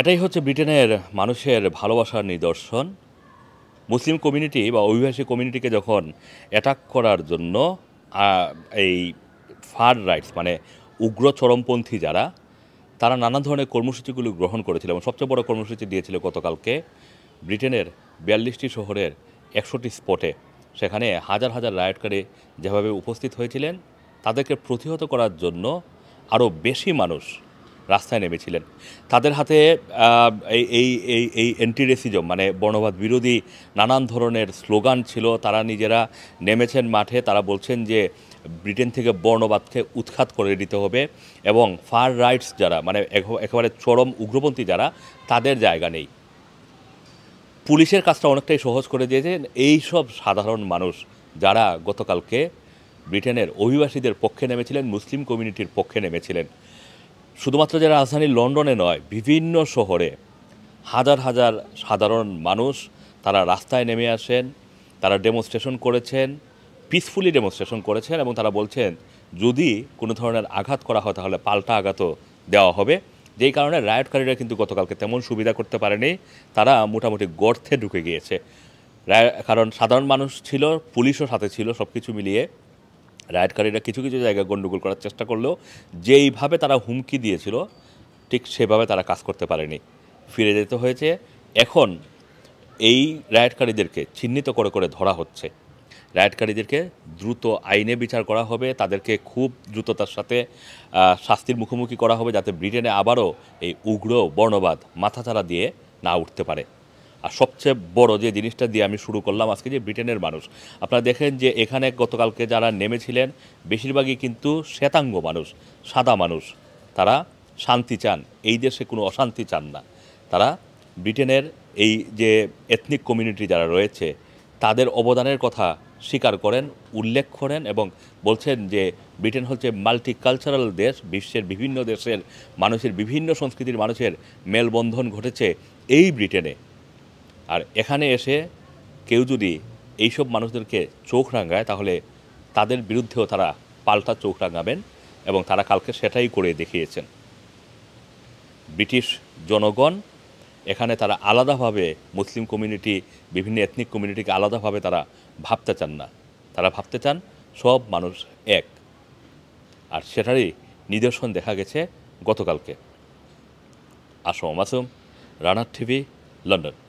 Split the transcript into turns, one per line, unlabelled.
এটাই হচ্ছে ব্রিটেনের মানুষের ভালোবাসার নিদর্শন মুসলিম কমিউনিটি বা অভিবাসী কমিউনিটিকে যখন অ্যাটাক করার জন্য এই ফার রাইটস মানে উগ্র চরমপন্থী যারা তারা নানা ধরনের কর্মসূচিগুলো গ্রহণ করেছিল এবং সবচেয়ে বড় কর্মসূচি দিয়েছিল গতকালকে ব্রিটেনের বিয়াল্লিশটি শহরের একশোটি স্পটে সেখানে হাজার হাজার রায়টকারী যেভাবে উপস্থিত হয়েছিলেন তাদেরকে প্রতিহত করার জন্য আরও বেশি মানুষ রাস্তায় নেমেছিলেন তাদের হাতে এই এই এই এন্টি রেসিজম মানে বর্ণবাদ বিরোধী নানান ধরনের স্লোগান ছিল তারা নিজেরা নেমেছেন মাঠে তারা বলছেন যে ব্রিটেন থেকে বর্ণবাদকে উৎখাত করে দিতে হবে এবং ফার রাইটস যারা মানে একেবারে চরম উগ্রপন্থী যারা তাদের জায়গা নেই পুলিশের কাজটা অনেকটাই সহজ করে দিয়েছেন এই সব সাধারণ মানুষ যারা গতকালকে ব্রিটেনের অভিবাসীদের পক্ষে নেমেছিলেন মুসলিম কমিউনিটির পক্ষে নেমেছিলেন শুধুমাত্র যে রাজধানী লন্ডনে নয় বিভিন্ন শহরে হাজার হাজার সাধারণ মানুষ তারা রাস্তায় নেমে আসেন তারা ডেমনস্ট্রেশন করেছেন পিসফুলি ডেমনস্ট্রেশন করেছেন এবং তারা বলছেন যদি কোনো ধরনের আঘাত করা হয় তাহলে পাল্টা আঘাতও দেওয়া হবে যেই কারণে রায়টকারীরা কিন্তু গতকালকে তেমন সুবিধা করতে পারেনি তারা মোটামুটি গর্থে ঢুকে গিয়েছে কারণ সাধারণ মানুষ ছিল পুলিশও সাথে ছিল সব কিছু মিলিয়ে রায়টকারীরা কিছু কিছু জায়গায় গণ্ডগোল করার চেষ্টা করলেও যেইভাবে তারা হুমকি দিয়েছিল ঠিক সেভাবে তারা কাজ করতে পারেনি ফিরে যেতে হয়েছে এখন এই রায়টকারীদেরকে চিহ্নিত করে করে ধরা হচ্ছে রায়টকারীদেরকে দ্রুত আইনে বিচার করা হবে তাদেরকে খুব দ্রুততার সাথে শাস্তির মুখোমুখি করা হবে যাতে ব্রিটেনে আবারও এই উগ্র বর্ণবাদ মাথাচাড়া দিয়ে না উঠতে পারে আর সবচেয়ে বড় যে জিনিসটা দিয়ে আমি শুরু করলাম আজকে যে ব্রিটেনের মানুষ আপনারা দেখেন যে এখানে গতকালকে যারা নেমেছিলেন বেশিরভাগই কিন্তু শ্বেতাঙ্গ মানুষ সাদা মানুষ তারা শান্তি চান এই দেশে কোনো অশান্তি চান না তারা ব্রিটেনের এই যে এথনিক কমিউনিটি যারা রয়েছে তাদের অবদানের কথা স্বীকার করেন উল্লেখ করেন এবং বলছেন যে ব্রিটেন হচ্ছে মাল্টিকালচারাল দেশ বিশ্বের বিভিন্ন দেশের মানুষের বিভিন্ন সংস্কৃতির মানুষের মেলবন্ধন ঘটেছে এই ব্রিটেনে আর এখানে এসে কেউ যদি এইসব মানুষদেরকে চোখ রাঙায় তাহলে তাদের বিরুদ্ধেও তারা পাল্টা চোখ রাঙাবেন এবং তারা কালকে সেটাই করে দেখিয়েছেন ব্রিটিশ জনগণ এখানে তারা আলাদাভাবে মুসলিম কমিউনিটি বিভিন্ন এথনিক কমিউনিটিকে আলাদাভাবে তারা ভাবতে চান না তারা ভাবতে চান সব মানুষ এক আর সেটারই নিদর্শন দেখা গেছে গতকালকে আসম মাসুম রানার টিভি লন্ডন